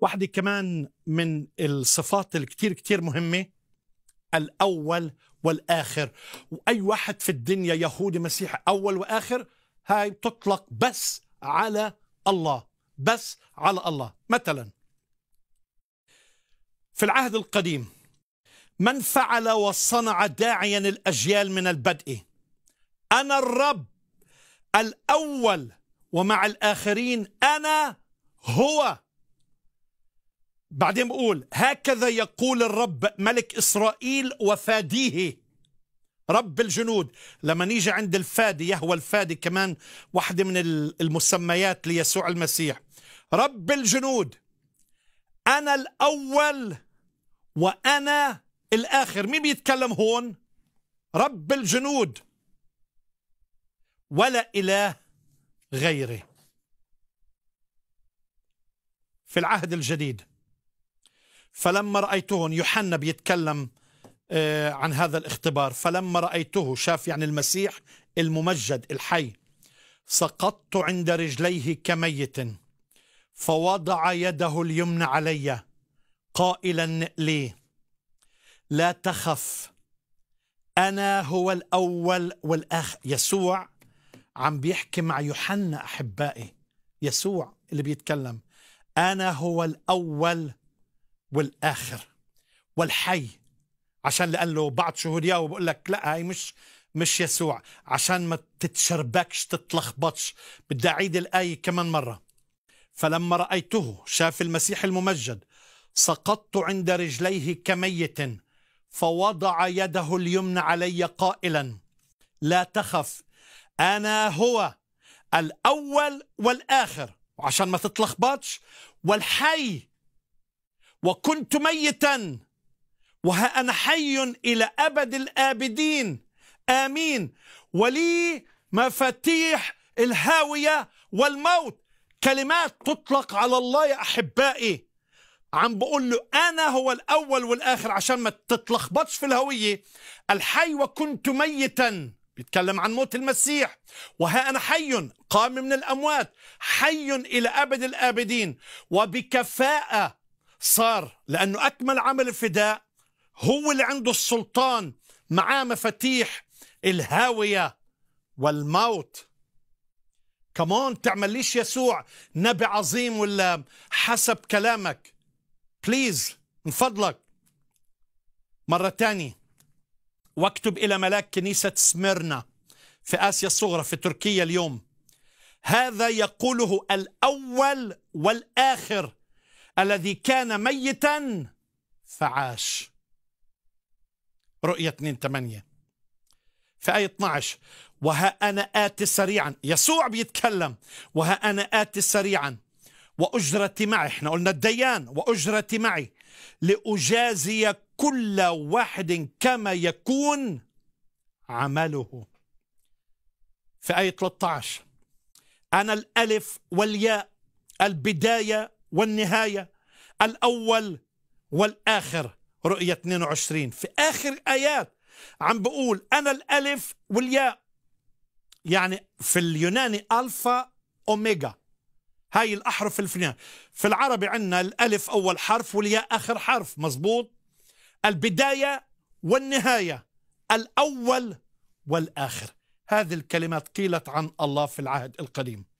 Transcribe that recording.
واحدة كمان من الصفات الكتير كتير مهمة الأول والآخر وأي واحد في الدنيا يهودي مسيحي أول وآخر هاي تطلق بس على الله بس على الله مثلا في العهد القديم من فعل وصنع داعيا الأجيال من البدء أنا الرب الأول ومع الآخرين أنا هو بعدين بقول هكذا يقول الرب ملك إسرائيل وفاديه رب الجنود لما نيجي عند الفادي يهوى الفادي كمان واحدة من المسميات ليسوع المسيح رب الجنود أنا الأول وأنا الآخر مين بيتكلم هون رب الجنود ولا إله غيره في العهد الجديد فلما رأيتهن يوحنا بيتكلم آه، عن هذا الاختبار فلما رأيته شاف يعني المسيح الممجد الحي سقطت عند رجليه كميت فوضع يده اليمنى علي قائلا لي لا تخف أنا هو الأول والآخر يسوع عم بيحكي مع يوحنا أحبائي يسوع اللي بيتكلم أنا هو الأول والاخر والحي عشان لأن له بعض ياهو وبقول لك لا هاي مش مش يسوع عشان ما تتشربكش تتلخبطش بدي اعيد الايه كمان مره فلما رايته شاف المسيح الممجد سقطت عند رجليه كميت فوضع يده اليمنى علي قائلا لا تخف انا هو الاول والاخر وعشان ما تتلخبطش والحي وكنت ميتا وها أنا حي إلى أبد الآبدين آمين ولي مفاتيح الهاوية والموت كلمات تطلق على الله يا أحبائي عم بقول له أنا هو الأول والآخر عشان ما تتلخبطش في الهوية الحي وكنت ميتا بيتكلم عن موت المسيح وها أنا حي قام من الأموات حي إلى أبد الآبدين وبكفاءة صار لأنه أكمل عمل الفداء هو اللي عنده السلطان معاه مفاتيح الهاوية والموت كمان تعمل ليش يسوع نبي عظيم ولا حسب كلامك بليز من فضلك مرة تانية واكتب إلى ملاك كنيسة سميرنا في آسيا الصغرى في تركيا اليوم هذا يقوله الأول والآخر الذي كان ميتا فعاش رؤية 2 8 في آية 12 وها أنا آتي سريعا يسوع بيتكلم وها أنا آتي سريعا وأجرتي معي احنا قلنا الديان وأجرتي معي لأجازي كل واحد كما يكون عمله في آية 13 أنا الألف والياء البداية والنهاية الأول والآخر رؤية 22 في آخر آيات عم بقول أنا الألف والياء يعني في اليوناني ألفا أوميجا هاي الأحرف الفلانية في العربي عندنا الألف أول حرف والياء آخر حرف مزبوط البداية والنهاية الأول والآخر هذه الكلمات قيلت عن الله في العهد القديم